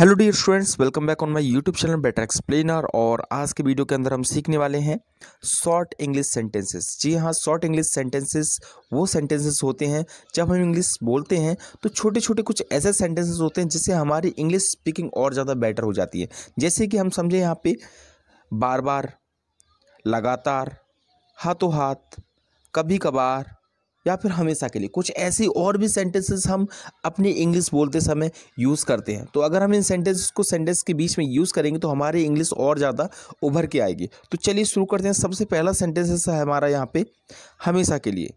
hello dear students welcome back on my YouTube channel better explainer और आज के video के अंदर हम सीखने वाले हैं शॉर्ट इंग्लिश सेंटेंसेस जी हाँ शॉर्ट इंग्लिश सेंटेंसेस वो सेंटेंसेस होते हैं जब हम इंग्लिश बोलते हैं तो छोटे छोटे कुछ ऐसे सेंटेंसेस होते हैं जिससे हमारी इंग्लिश स्पीकिंग और ज़्यादा बेटर हो जाती है जैसे कि हम समझें यहाँ पर बार बार लगातार हाथों हाथ कभी कभार या फिर हमेशा के लिए कुछ ऐसी और भी सेंटेंसेस हम अपनी इंग्लिश बोलते समय यूज़ करते हैं तो अगर हम इन सेंटेंसेस को सेंटेंस के बीच में यूज़ करेंगे तो हमारी इंग्लिश और ज़्यादा उभर के आएगी तो चलिए शुरू करते हैं सबसे पहला सेंटेंसेस है हमारा यहाँ पे हमेशा के लिए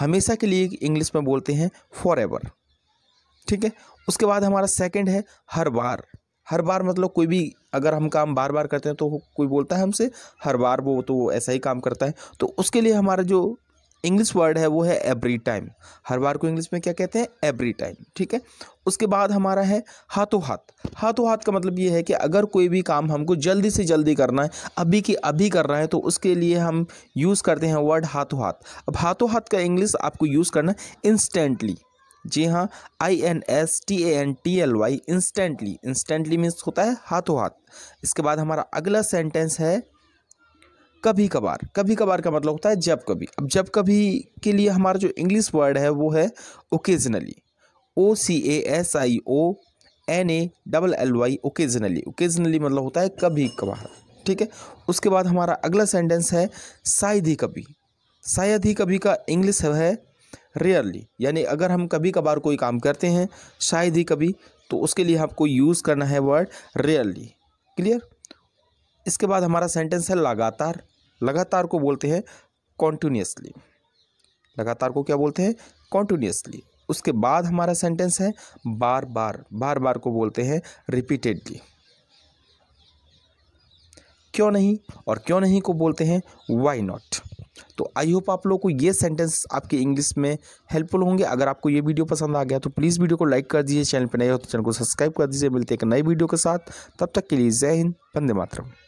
हमेशा के लिए इंग्लिश में बोलते हैं फॉर एवर ठीक है उसके बाद हमारा सेकेंड है हर बार हर बार मतलब कोई भी अगर हम काम बार बार करते हैं तो कोई बोलता है हमसे हर बार वो तो वो ऐसा ही काम करता है तो उसके लिए हमारा जो इंग्लिश वर्ड है वो है एवरी टाइम हर बार को इंग्लिश में क्या कहते हैं एवरी टाइम ठीक है उसके बाद हमारा है हाथों हाथ हाथों हाथ का मतलब ये है कि अगर कोई भी काम हमको जल्दी से जल्दी करना है अभी की अभी करना है तो उसके लिए हम यूज़ करते हैं वर्ड हाथों हाथ अब हाथों हाथ का इंग्लिश आपको यूज़ करना है इंस्टेंटली जी हाँ I N S T A N T L Y instantly instantly means होता है हाथों हाथ इसके बाद हमारा अगला सेंटेंस है कभी कभार कभी कभार का मतलब होता है जब कभी अब जब कभी के लिए हमारा जो इंग्लिश वर्ड है वो है occasionally O C A S I O N A double L Y occasionally occasionally मतलब होता है कभी कभार ठीक है उसके बाद हमारा अगला सेंटेंस है शायद ही कभी शायद ही कभी का इंग्लिश है रेयरली यानी अगर हम कभी कभार कोई काम करते हैं शायद ही कभी तो उसके लिए हमको यूज़ करना है वर्ड रेयरली क्लियर इसके बाद हमारा सेंटेंस है लगातार लगातार को बोलते हैं कॉन्टीन्यूसली लगातार को क्या बोलते हैं कॉन्टीन्यूसली उसके बाद हमारा सेंटेंस है बार बार बार बार को बोलते हैं रिपीटेडली क्यों नहीं और क्यों नहीं को बोलते हैं वाई नॉट तो आई होप आप लोगों को ये सेंटेंस आपके इंग्लिश में हेल्पफुल होंगे अगर आपको ये वीडियो पसंद आ गया तो प्लीज़ वीडियो को लाइक कर दीजिए चैनल पर नए हो तो चैनल को सब्सक्राइब कर दीजिए मिलते हैं एक नए वीडियो के साथ तब तक के लिए जय हिंद बंदे मातरम